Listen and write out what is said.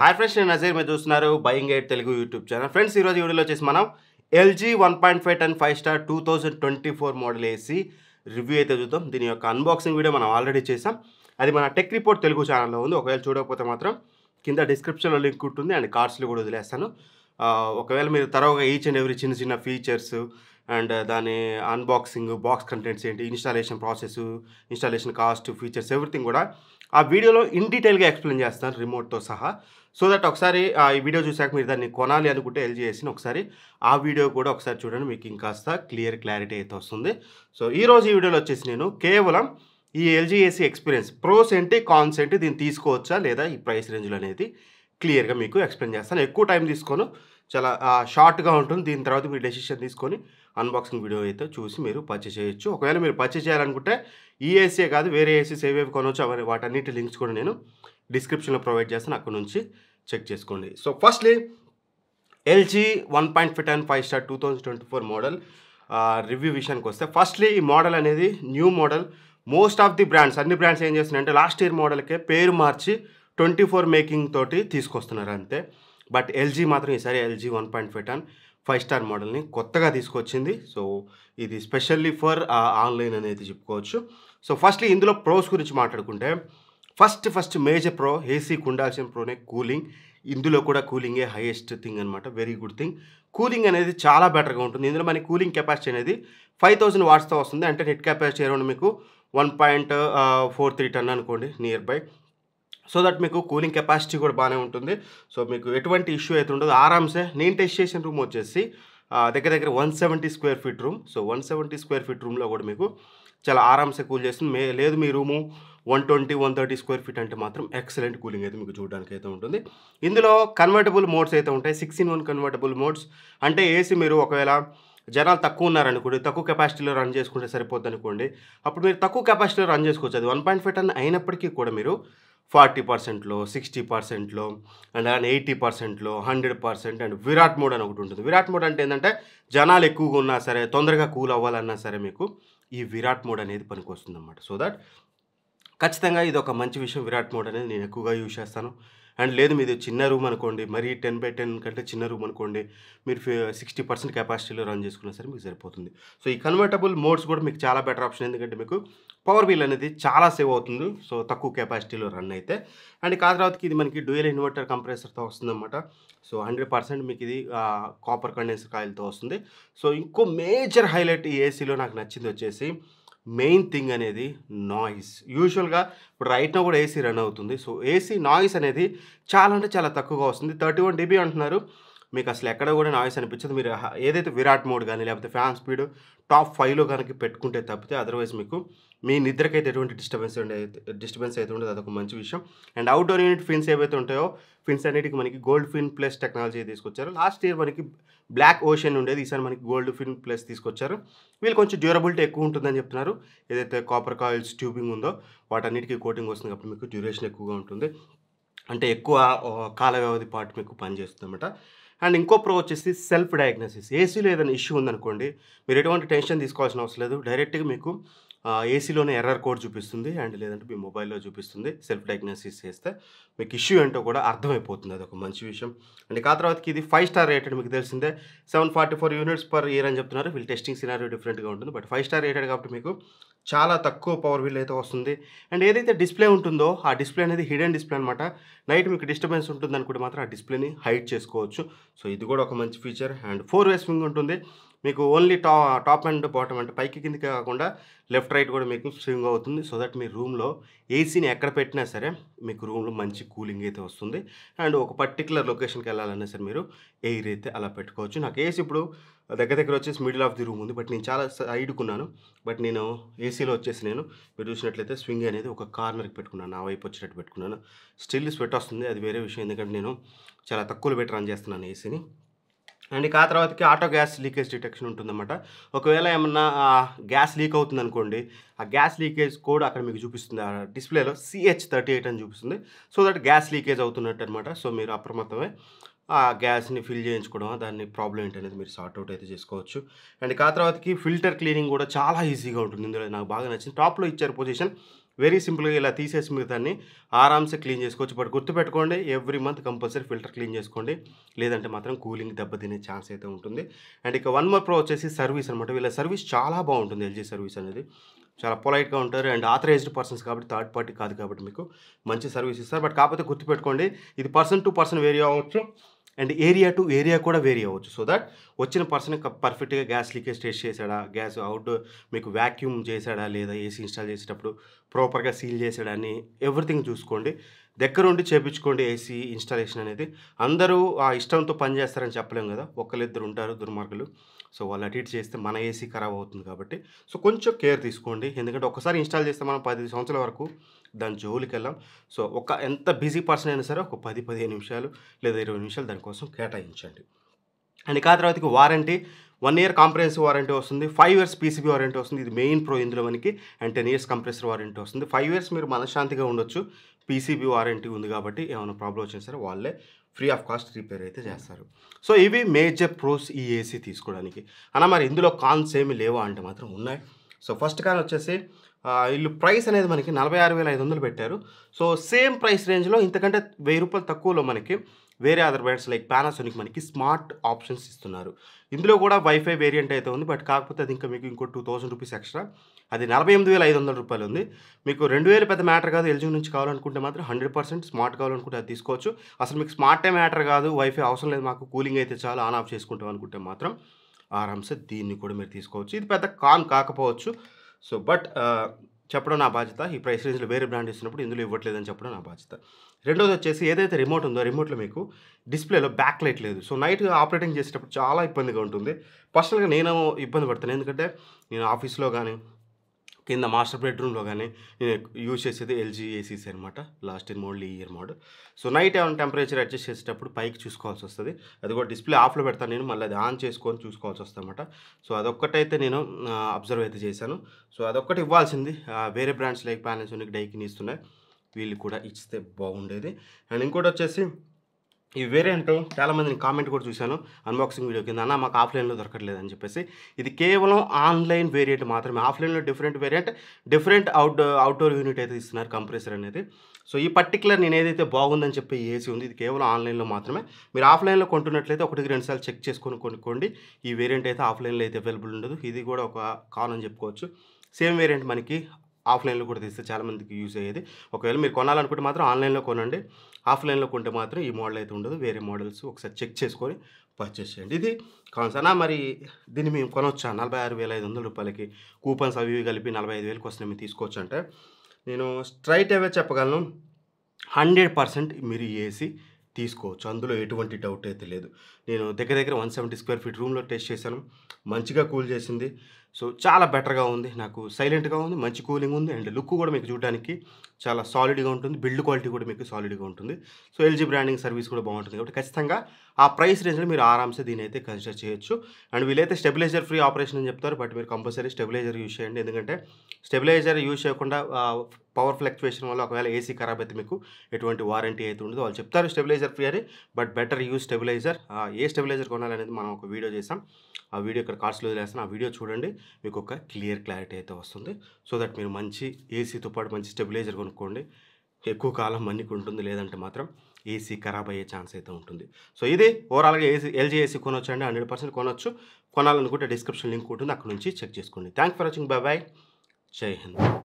hi friends నేను నజీర్ మీరు చూస్తున్నారు buying eight Telugu YouTube channel friends ఈరోజు వీడియోలో వచ్చేసి మనం LG one point five ton five star two thousand twenty four model AC review అయితే చూద్దాం దీని యొక్క అన్బాక్సింగ్ వీడియో మనం ఆల్రెడీ చేసాం అది మన టెక్ రిపోర్ట్ తెలుగు ఛానల్లో ఉంది ఒకవేళ చూడకపోతే మాత్రం కింద డిస్క్రిప్షన్లో లింక్ ఉంటుంది అండ్ కార్డ్స్లో కూడా వదిలేస్తాను ఒకవేళ మీరు తర్వాత ఈచ్ అండ్ ఎవ్రీ చిన్న చిన్న ఫీచర్స్ అండ్ దాని అన్బాక్సింగ్ బాక్స్ కంటెంట్స్ ఏంటి installation process installation cost features everything కూడా ఆ వీడియోలో ఇన్ డీటెయిల్గా ఎక్స్ప్లెయిన్ చేస్తాను రిమోట్తో సహా సో దట్ ఒకసారి ఈ వీడియో చూసాక మీరు దాన్ని కొనాలి అనుకుంటే ఎల్జీ ఒకసారి ఆ వీడియో కూడా ఒకసారి చూడండి మీకు ఇంకాస్త క్లియర్ క్లారిటీ అయితే వస్తుంది సో ఈరోజు ఈ వీడియోలో వచ్చేసి నేను కేవలం ఈ ఎల్జీ ఏసీ ఎక్స్పీరియన్స్ ప్రోస్ ఏంటి కాన్స్ ఏంటి దీన్ని తీసుకోవచ్చా లేదా ఈ ప్రైస్ రేంజ్లో అనేది క్లియర్గా మీకు ఎక్స్ప్లెయిన్ చేస్తాను ఎక్కువ టైం తీసుకోను చాలా షార్ట్గా ఉంటుంది దీని తర్వాత మీరు డెసిషన్ తీసుకొని అన్బాక్సింగ్ వీడియో అయితే చూసి మీరు పర్చేస్ చేయొచ్చు ఒకవేళ మీరు పర్చేస్ చేయాలనుకుంటే ఈ e ఏసీ కాదు వేరే ఏసీస్ ఏవేవి కొనవచ్చు అవన్నీ వాటన్నిటి లింక్స్ కూడా నేను డిస్క్రిప్షన్లో ప్రొవైడ్ చేస్తాను అక్కడ నుంచి చెక్ చేసుకోండి so firstly LG one point five and five star two thousand twenty four model review విషయానికి వస్తే ఫస్ట్లీ ఈ మోడల్ అనేది new model most of the brands అన్ని బ్రాండ్స్ ఏం చేస్తున్నాయంటే లాస్ట్ ఇయర్ మోడల్కే పేరు మార్చి ట్వంటీ ఫోర్ మేకింగ్ తోటి తీసుకొస్తున్నారు అంతే బట్ ఎల్జీ మాత్రం ఈసారి LG one point five ton five star మోడల్ని కొత్తగా తీసుకొచ్చింది సో ఇది స్పెషల్లీ ఫర్ ఆన్లైన్ అనేది చెప్పుకోవచ్చు సో ఫస్ట్లీ ఇందులో ప్రోస్ గురించి మాట్లాడుకుంటే ఫస్ట్ ఫస్ట్ మేజర్ ప్రో ఏసీకి ఉండాల్సిన ప్రోనే కూలింగ్ ఇందులో కూడా కూలింగే హైయెస్ట్ థింగ్ అనమాట వెరీ గుడ్ థింగ్ కూలింగ్ అనేది చాలా బెటర్గా ఉంటుంది ఇందులో మనకి కూలింగ్ కెపాసిటీ అనేది ఫైవ్ థౌసండ్ వాట్స్తో వస్తుంది అంటే నెట్ కెపాసిటీ అరౌండ్ మీకు one point four three ton అనుకోండి నియర్ బై సో దట్ మీకు కూలింగ్ కెపాసిటీ కూడా బాగానే ఉంటుంది సో మీకు ఎటువంటి ఇష్యూ అయితే ఉండదు ఆరామ్సే నేను టెస్ట్ చేసిన రూమ్ వచ్చేసి దగ్గర దగ్గర one seventy square feet room so one seventy square feet రూమ్లో కూడా మీకు చాలా ఆరామ్సే కూల్ చేస్తుంది మే లేదు మీ room one twenty one thirty square feet అంటే మాత్రం ఎక్సలెంట్ కూలింగ్ అయితే మీకు చూడడానికి అయితే ఉంటుంది ఇందులో కన్వర్టబుల్ మోడ్స్ అయితే ఉంటాయి six in one convertible modes అంటే ఏసీ మీరు ఒకవేళ జనాలు తక్కువ ఉన్నారనుకోండి తక్కువ కెపాసిటీలో రన్ చేసుకుంటే సరిపోద్ది అనుకోండి అప్పుడు మీరు తక్కువ కెపాసిటీలో రన్ చేసుకోవచ్చు అది వన్ పాయింట్ ఫైవ్ టన్ అయినప్పటికీ కూడా మీరు ఫార్టీ పర్సెంట్లో సిక్స్టీ పర్సెంట్లో అండ్ అండ్ ఎయిటీ పర్సెంట్లో hundred percent and Viraat mode అని ఒకటి ఉంటుంది విరాట్ మోడ్ అంటే ఏంటంటే జనాలు ఎక్కువగా ఉన్నా సరే తొందరగా కూల్ అవ్వాలన్నా సరే మీకు ఈ విరాట్ మోడ్ అనేది పనికి వస్తుంది సో దట్ ఖచ్చితంగా ఇది ఒక మంచి విషయం విరాట్ మోడ్ అనేది నేను ఎక్కువగా యూజ్ చేస్తాను అండ్ లేదు మీది చిన్న రూమ్ అనుకోండి మరీ టెన్ బై టెన్ కంటే చిన్న రూమ్ అనుకోండి మీరు సిక్స్టీ పర్సెంట్ కెపాసిటీలో రన్ చేసుకున్నా సరే మీకు సరిపోతుంది సో ఈ కన్వర్టబుల్ మోడ్స్ కూడా మీకు చాలా బెటర్ ఆప్షన్ ఎందుకంటే మీకు పవర్ బిల్ అనేది చాలా సేవ్ అవుతుంది సో తక్కువ కెపాసిటీలో రన్ అయితే అండ్ కాదు తర్వాతకి ఇది మనకి డ్యూయల్ ఇన్వర్టర్ కంప్రెసర్తో వస్తుందన్నమాట సో హండ్రెడ్ పర్సెంట్ మీకు ఇది కాపర్ కండెన్సర్ కాయిల్తో వస్తుంది సో ఇంకో మేజర్ హైలైట్ ఈ ఏసీలో నాకు నచ్చింది వచ్చేసి మెయిన్ థింగ్ అనేది నాయిస్ యూజువల్గా ఇప్పుడు రైట్న కూడా ఏసీ రన్ అవుతుంది సో ఏసీ నాయిస్ అనేది చాలా అంటే చాలా తక్కువగా వస్తుంది థర్టీ వన్ డిబి అంటున్నారు మీకు అసలు ఎక్కడ కూడా నాయిస్ అనిపించదు మీరు ఏదైతే విరాట్ మోడ్ కానీ లేకపోతే ఫ్యాన్ స్పీడ్ టాప్ ఫైవ్లో కనుక పెట్టుకుంటే తప్పితే అదర్వైజ్ మీకు మీ నిద్రకైతే ఎటువంటి డిస్టర్బెన్స్ ఉండే డిస్టర్బెన్స్ అయితే ఉండదు అదొక మంచి విషయం అండ్ అవుట్డోర్ యూనిట్ ఫిన్స్ ఏవైతే ఉంటాయో ఫిన్స్ అన్నిటికి మనకి గోల్డ్ ఫిన్ ప్లస్ టెక్నాలజీ తీసుకొచ్చారు లాస్ట్ ఇయర్ మనకి బ్లాక్ ఓషన్ ఉండేది ఈసారి మనకి గోల్డ్ ఫిన్ ప్లస్ తీసుకొచ్చారు వీళ్ళు కొంచెం డ్యూరబిలిటీ ఎక్కువ ఉంటుందని చెప్తున్నారు ఏదైతే కాపర్ కాయిల్స్ ట్యూబింగ్ ఉందో వాటన్నిటికీ కోటింగ్ వస్తుంది కాబట్టి మీకు డ్యూరేషన్ ఎక్కువగా ఉంటుంది అంటే ఎక్కువ కాల వ్యవధి పాటు మీకు పనిచేస్తుంది అనమాట అండ్ ఇంకో ప్రో వచ్చేసి సెల్ఫ్ డయాగ్నోసిస్ ఏసీలో ఏదైనా ఇష్యూ ఉందనుకోండి మీరు ఎటువంటి టెన్షన్ తీసుకోవాల్సిన అవసరం లేదు డైరెక్ట్గా మీకు ఏసీలోనే ఎర్రర్ కోడ్ చూపిస్తుంది అండ్ లేదంటే మీ మొబైల్లో చూపిస్తుంది సెల్ఫ్ డయాగ్నోసిస్ చేస్తే మీకు ఇష్యూ ఏంటో కూడా అర్థమైపోతుంది అది ఒక మంచి విషయం అండ్ ఆ తర్వాతకి ఇది ఫైవ్ స్టార్ రేటెడ్ మీకు తెలిసిందే seven forty four units per year అని చెప్తున్నారు వీళ్ళు టెస్టింగ్ సినారీ డిఫరెంట్గా ఉంటుంది బట్ ఫైవ్ స్టార్ రేటెడ్ కాబట్టి మీకు చాలా తక్కువ పవర్ బిల్ అయితే వస్తుంది అండ్ ఏదైతే డిస్ప్లే ఉంటుందో ఆ డిస్ప్లే అనేది హిడెన్ డిస్ప్లే అనమాట నైట్ మీకు డిస్టర్బెన్స్ ఉంటుంది అనుకుంటే మాత్రం ఆ డిస్ప్లేని హైడ్ చేసుకోవచ్చు సో ఇది కూడా ఒక మంచి feature and four way swing ఉంటుంది మీకు ఓన్లీ టా టాప్ అండ్ బాటమ్ అంటే పైకి కిందకి కాకుండా లెఫ్ట్ రైట్ కూడా మీకు స్వింగ్ అవుతుంది సో దట్ మీ రూమ్లో ఏసీని ఎక్కడ పెట్టినా సరే మీకు రూమ్లో మంచి కూలింగ్ అయితే వస్తుంది అండ్ ఒక పర్టికులర్ లొకేషన్కి వెళ్ళాలన్నా సరే మీరు ఎయిర్ అయితే అలా పెట్టుకోవచ్చు నాకు ఏసీ ఇప్పుడు దగ్గర దగ్గర వచ్చేసి మిడిల్ ఆఫ్ ది రూమ్ ఉంది బట్ నేను చాలా సైడ్కున్నాను బట్ నేను ఏసీలో వచ్చేసి నేను మీరు చూసినట్లయితే స్వింగ్ అనేది ఒక కార్నర్కి పెట్టుకున్నాను నా వైపు వచ్చినట్టు పెట్టుకున్నాను స్టిల్ స్వెట్ వస్తుంది అది వేరే విషయం ఎందుకంటే నేను చాలా తక్కువ పెట్టి రన్ చేస్తున్నాను ఏసీని అండ్ ఆ తర్వాతకి ఆటో గ్యాస్ లీకేజ్ డిటెక్షన్ ఉంటుందన్నమాట ఒకవేళ ఏమన్నా గ్యాస్ లీక్ అవుతుంది అనుకోండి ఆ గ్యాస్ లీకేజ్ కోడ్ అక్కడ మీకు చూపిస్తుంది ఆ డిస్ప్లేలో సిహెచ్ థర్టీ ఎయిట్ అని చూపిస్తుంది సో దట్ గ్యాస్ లీకేజ్ అవుతున్నట్టు అనమాట సో మీరు అప్రమత్తమే ఆ గ్యాస్ని ఫిల్ చేయించుకోవడం దాన్ని ప్రాబ్లం ఏంటనేది మీరు సార్ట్అవుట్ అయితే చేసుకోవచ్చు అండ్ ఆ తర్వాతకి ఫిల్టర్ క్లీనింగ్ కూడా చాలా ఈజీగా ఉంటుంది ఇందులో నాకు బాగా నచ్చింది టాప్లో ఇచ్చారు పొజిషన్ వెరీ సింపుల్గా ఇలా తీసేసి మీరు దాన్ని ఆరామ్సే క్లీన్ చేసుకోవచ్చు బట్ గుర్తుపెట్టుకోండి every month compulsory filter clean చేసుకోండి లేదంటే మాత్రం కూలింగ్ దెబ్బతినే ఛాన్స్ అయితే ఉంటుంది అండ్ ఇక వన్ మోర్ ప్రో వచ్చేసి సర్వీస్ అనమాట వీళ్ళ సర్వీస్ చాలా బాగుంటుంది ఎల్జీ సర్వీస్ అనేది చాలా పొలైట్గా ఉంటారు అండ్ ఆథరైజ్డ్ పర్సన్స్ కాబట్టి థర్డ్ పార్టీ కాదు కాబట్టి మీకు మంచి సర్వీస్ ఇస్తారు బట్ కాకపోతే గుర్తుపెట్టుకోండి ఇది పర్సన్ టు పర్సన్ వేరీ అవ్వచ్చు అండ్ ఏరియా టు ఏరియా కూడా వేరీ అవ్వచ్చు సో దట్ వచ్చిన పర్సన్ పర్ఫెక్ట్గా గ్యాస్ లీకేజ్ టెస్ట్ చేశాడా గ్యాస్ అవుట్డోర్ మీకు వ్యాక్యూమ్ చేశాడా లేదా ఏసీ ఇన్స్టాల్ చేసేటప్పుడు ప్రాపర్గా సీల్ చేశాడా అని ఎవ్రీథింగ్ చూసుకోండి దగ్గరుండి చేపించుకోండి ఏసీ ఇన్స్టాలేషన్ అనేది అందరూ ఆ ఇష్టంతో పనిచేస్తారని చెప్పలేము కదా ఒకళ్ళిద్దరు ఉంటారు దుర్మార్గులు సో వాళ్ళు అటు ఇటు చేస్తే మన ఏసీ ఖరాబ్ అవుతుంది కాబట్టి సో కొంచెం కేర్ తీసుకోండి ఎందుకంటే ఒకసారి ఇన్స్టాల్ చేస్తే మనం పది సంవత్సరాల వరకు దాని జోలికి వెళ్ళాం సో ఒక ఎంత బిజీ పర్సన్ అయినా సరే ఒక పది పదిహేను నిమిషాలు లేదా ఇరవై నిమిషాలు దానికోసం కేటాయించండి అండ్ కా తర్వాతకి warranty one year comprehensive warranty వస్తుంది ఫైవ్ ఇయర్స్ పీసీబీ వారంటీ వస్తుంది ఇది మెయిన్ ప్రో ఇందులో మనకి and ten years compressor warranty వస్తుంది ఫైవ్ ఇయర్స్ మీరు మనశ్శాంతిగా ఉండొచ్చు పీసీబీ వారంటీ ఉంది కాబట్టి ఏమైనా ప్రాబ్లం వచ్చినా సరే వాళ్ళే ఫ్రీ ఆఫ్ కాస్ట్ రిపేర్ అయితే చేస్తారు సో ఇవి మేజర్ ప్రోస్ ఈ ఏసీ తీసుకోవడానికి అన్న మరి ఇందులో కాన్స్ ఏమి లేవా అంటే మాత్రం ఉన్నాయి సో ఫస్ట్ కాన్ వచ్చేసి వీళ్ళు ప్రైస్ అనేది మనకి నలభై ఆరు వేల ఐదు వందలు పెట్టారు సో సేమ్ ప్రైస్ రేంజ్లో ఇంతకంటే వెయ్యి రూపాయలు తక్కువలో మనకి వేరే అదర్ బ్రాండ్స్ లైక్ పానాసోనిక్ మనకి స్మార్ట్ ఆప్షన్స్ ఇస్తున్నారు ఇందులో కూడా వైఫై వేరియంట్ అయితే ఉంది బట్ కాకపోతే అది ఇంకా మీకు ఇంకో టూ థౌసండ్ రూపీస్ ఎక్స్ట్రా అది నలభై ఎనిమిది వేల ఐదు వందల రూపాయలు ఉంది మీకు రెండు వేలు పెద్ద మ్యాటర్ కాదు ఎల్జీ నుంచి కావాలనుకుంటే మాత్రం హండ్రెడ్ పర్సెంట్ స్మార్ట్ కావాలనుకుంటే అది తీసుకోవచ్చు అసలు మీకు స్మార్టే మ్యాటర్ కాదు వైఫై అవసరం లేదు మాకు కూలింగ్ అయితే చాలు ఆన్ ఆఫ్ చేసుకుంటాం అనుకుంటే మాత్రం ఆరామ్సే దీన్ని కూడా మీరు తీసుకోవచ్చు ఇది పెద్ద కాన్ కాకపోవచ్చు సో బట్ చెప్పడం నా బాధ్యత ఈ ప్రైస్ రేంజ్లో వేరే బ్రాండ్ ఇస్తున్నప్పుడు ఇందులో ఇవ్వట్లేదని చెప్పడం నా బాధ్యత రెండోది వచ్చేసి ఏదైతే రిమోట్ ఉందో రిమోట్లో మీకు డిస్ప్లేలో బ్యాక్ లైట్ లేదు సో నైట్ ఆపరేటింగ్ చేసేటప్పుడు చాలా ఇబ్బందిగా ఉంటుంది పర్సనల్గా నేను ఇబ్బంది పడతాను ఎందుకంటే నేను ఆఫీస్లో కానీ కింద మాస్టర్ బెడ్రూమ్లో కానీ నేను యూజ్ చేసేది ఎల్జీ ఏసీస్ అనమాట లాస్ట్ ఇయర్ మోడల్ ఈ ఇయర్ మోడల్ సో నైట్ ఏమైనా టెంపరేచర్ అడ్జస్ట్ చేసేటప్పుడు పైకి చూసుకోవాల్సి వస్తుంది అది కూడా డిస్ప్లే ఆఫ్లో పెడతాను నేను మళ్ళీ అది ఆన్ చేసుకొని చూసుకోవాల్సి వస్తుంది అనమాట సో అదొక్కటైతే నేను అబ్జర్వ్ అయితే చేశాను సో అదొక్కటి ఇవ్వాల్సింది వేరే బ్రాండ్స్ లైక్ ఉన్నాయి డైకిని ఇస్తున్నాయి వీళ్ళు కూడా ఇస్తే బాగుండేది అండ్ ఇంకోటి వచ్చేసి ఈ వేరియంట్ చాలామందిని కామెంట్ కూడా చూశాను అన్బాక్సింగ్ వీడియో కింద అన్న మాకు ఆఫ్లైన్లో దొరకట్లేదు అని చెప్పేసి ఇది కేవలం ఆన్లైన్ వేరియంట్ మాత్రమే ఆఫ్లైన్లో different variant different out outdoor unit అయితే ఇస్తున్నారు కంప్రెసర్ అనేది సో ఈ పర్టికులర్ నేను ఏదైతే బాగుందని చెప్పి ఏసీ ఉంది ఇది కేవలం ఆన్లైన్లో మాత్రమే మీరు ఆఫ్లైన్లో కొంటున్నట్లయితే ఒకటికి రెండుసార్లు చెక్ చేసుకొని కొనుక్కోండి ఈ వేరియంట్ అయితే ఆఫ్లైన్లో అయితే అవైలబుల్ ఉండదు ఇది కూడా ఒక కాన్ అని చెప్పుకోవచ్చు సేమ్ వేరియంట్ మనకి ఆఫ్లైన్లో కూడా తీస్తే చాలామందికి యూజ్ అయ్యేది ఒకవేళ మీరు కొనాలనుకుంటే మాత్రం ఆన్లైన్లో కొనండి ఆఫ్లైన్లో కొంటే మాత్రం ఈ మోడల్ అయితే ఉండదు వేరే మోడల్స్ ఒకసారి చెక్ చేసుకొని పర్చేస్ చేయండి ఇది కాన్సనా మరి దీన్ని మేము కొనొచ్చా నలభై ఆరు వేల ఐదు వందల రూపాయలకి కూపన్స్ అవి ఇవి కలిపి నలభై ఐదు వేలకు వస్తున్నాయి మేము తీసుకోవచ్చు అంటే నేను స్ట్రైట్ అవే చెప్పగలను హండ్రెడ్ పర్సెంట్ మీరు ఏసీ తీసుకోవచ్చు అందులో ఎటువంటి డౌట్ అయితే లేదు నేను దగ్గర దగ్గర వన్ సెవెంటీ స్క్వేర్ ఫీట్ రూమ్లో టెస్ట్ చేశాను మంచిగా కూల్ చేసింది సో చాలా బెటర్గా ఉంది నాకు సైలెంట్గా ఉంది మంచి కూలింగ్ ఉంది అండ్ లుక్ కూడా మీకు చూడడానికి చాలా సాలిడ్గా ఉంటుంది బిల్డ్ క్వాలిటీ కూడా మీకు సాలిడ్గా ఉంటుంది సో ఎల్జీ బ్రాండింగ్ సర్వీస్ కూడా బాగుంటుంది కాబట్టి ఖచ్చితంగా ఆ ప్రైస్ రేంజ్లో మీరు ఆరామ్సే దీని అయితే కన్సిడర్ చేయొచ్చు అండ్ వీలైతే స్టెబిలైజర్ ఫ్రీ ఆపరేషన్ అని చెప్తారు బట్ మీరు కంపల్సరీ స్టెబిలైజర్ యూజ్ చేయండి ఎందుకంటే స్టెబిలైజర్ యూజ్ చేయకుండా పవర్ ఫ్లక్చువేషన్ వల్ల ఒకవేళ ఏసీ ఖరాబ్ అయితే మీకు ఎటువంటి వారంటీ అయితే ఉండదు వాళ్ళు చెప్తారు స్టెబిలైజర్ ఫ్రీ అని బట్ బెటర్ యూజ్ స్టెబిలైజర్ ఏ స్టెబిలైజర్ కొనాలనేది మనం ఒక వీడియో చేసాం ఆ వీడియో ఇక్కడ కాస్ట్లో వదిలేస్తాను ఆ వీడియో చూడండి మీకు ఒక క్లియర్ క్లారిటీ అయితే వస్తుంది సో దట్ మీరు మంచి ఏసీతో పాటు మంచి స్టెబిలైజర్ కొనుక్కోండి ఎక్కువ కాలం మన్నికి ఉంటుంది లేదంటే మాత్రం ఏసీ ఖరాబ్ అయ్యే ఛాన్స్ అయితే ఉంటుంది సో ఇది ఓవరాల్గా ఏసీ ఎల్జీ ఏసీ కొనొచ్చు అండి హండ్రెడ్ పర్సెంట్ కొనొచ్చు కొనాలనుకుంటే డిస్క్రిప్షన్ లింక్ ఉంటుంది అక్కడ నుంచి చెక్ చేసుకోండి thank for watching bye bye జై హింద్